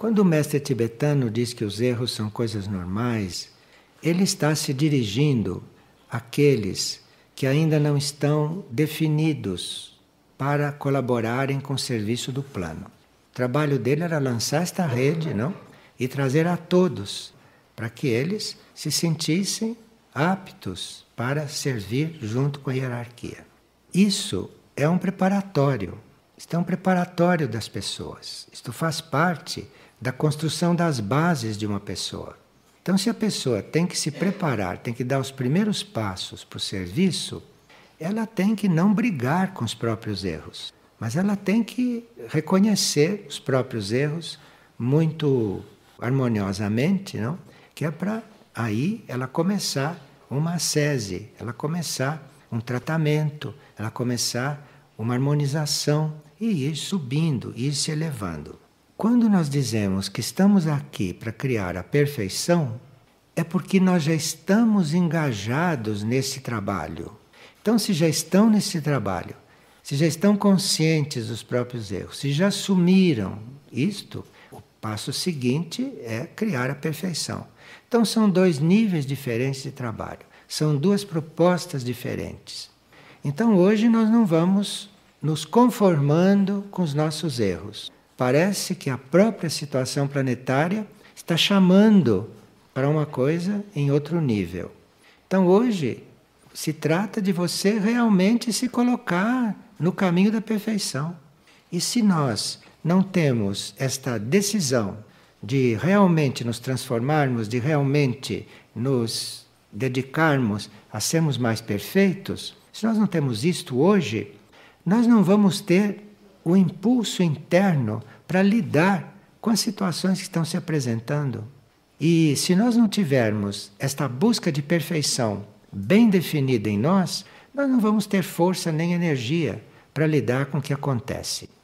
Quando o mestre tibetano diz que os erros são coisas normais, ele está se dirigindo àqueles que ainda não estão definidos para colaborarem com o serviço do plano. O trabalho dele era lançar esta rede, não? E trazer a todos, para que eles se sentissem aptos para servir junto com a hierarquia. Isso é um preparatório, isto é um preparatório das pessoas. Isto faz parte da construção das bases de uma pessoa. Então, se a pessoa tem que se preparar, tem que dar os primeiros passos para o serviço, ela tem que não brigar com os próprios erros, mas ela tem que reconhecer os próprios erros muito harmoniosamente, não? Que é para aí ela começar uma ascese, ela começar um tratamento, ela começar uma harmonização e ir subindo, ir se elevando. Quando nós dizemos que estamos aqui para criar a perfeição, é porque nós já estamos engajados nesse trabalho. Então, se já estão nesse trabalho, se já estão conscientes dos próprios erros, se já assumiram isto, o passo seguinte é criar a perfeição. Então, são dois níveis diferentes de trabalho, são duas propostas diferentes. Então, hoje nós não vamos nos conformando com os nossos erros. Parece que a própria situação planetária está chamando para uma coisa em outro nível. Então hoje se trata de você realmente se colocar no caminho da perfeição. E se nós não temos esta decisão de realmente nos transformarmos, de realmente nos dedicarmos a sermos mais perfeitos, se nós não temos isto hoje, nós não vamos ter o impulso interno para lidar com as situações que estão se apresentando. E se nós não tivermos esta busca de perfeição bem definida em nós, nós não vamos ter força nem energia para lidar com o que acontece.